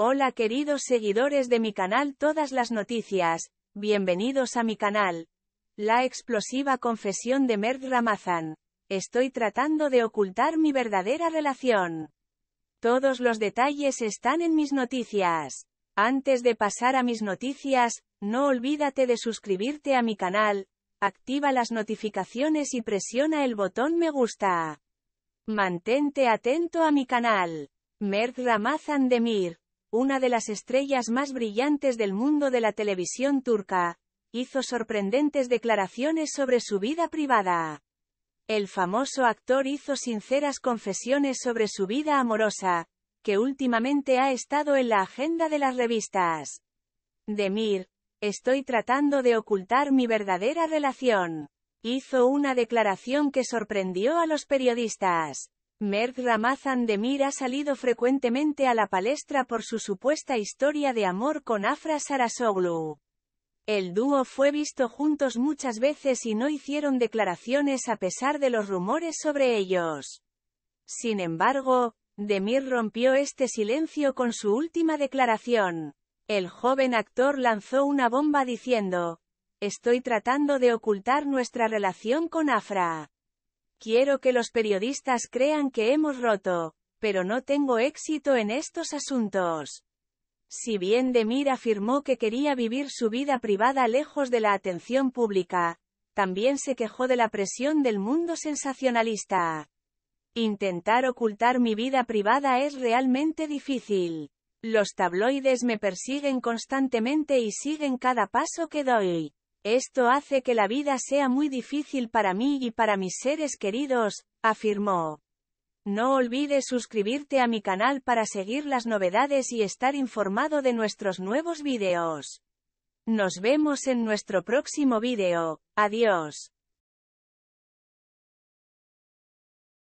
Hola queridos seguidores de mi canal Todas las Noticias, bienvenidos a mi canal. La explosiva confesión de Merd Ramazan. Estoy tratando de ocultar mi verdadera relación. Todos los detalles están en mis noticias. Antes de pasar a mis noticias, no olvídate de suscribirte a mi canal, activa las notificaciones y presiona el botón me gusta. Mantente atento a mi canal. Merd Ramazan de Mir, una de las estrellas más brillantes del mundo de la televisión turca, hizo sorprendentes declaraciones sobre su vida privada. El famoso actor hizo sinceras confesiones sobre su vida amorosa, que últimamente ha estado en la agenda de las revistas. Demir, estoy tratando de ocultar mi verdadera relación. Hizo una declaración que sorprendió a los periodistas. Merd Ramazan Demir ha salido frecuentemente a la palestra por su supuesta historia de amor con Afra Sarasoglu. El dúo fue visto juntos muchas veces y no hicieron declaraciones a pesar de los rumores sobre ellos. Sin embargo, Demir rompió este silencio con su última declaración. El joven actor lanzó una bomba diciendo, Estoy tratando de ocultar nuestra relación con Afra. Quiero que los periodistas crean que hemos roto, pero no tengo éxito en estos asuntos. Si bien Demir afirmó que quería vivir su vida privada lejos de la atención pública, también se quejó de la presión del mundo sensacionalista. Intentar ocultar mi vida privada es realmente difícil. Los tabloides me persiguen constantemente y siguen cada paso que doy. Esto hace que la vida sea muy difícil para mí y para mis seres queridos, afirmó. No olvides suscribirte a mi canal para seguir las novedades y estar informado de nuestros nuevos videos. Nos vemos en nuestro próximo video. Adiós.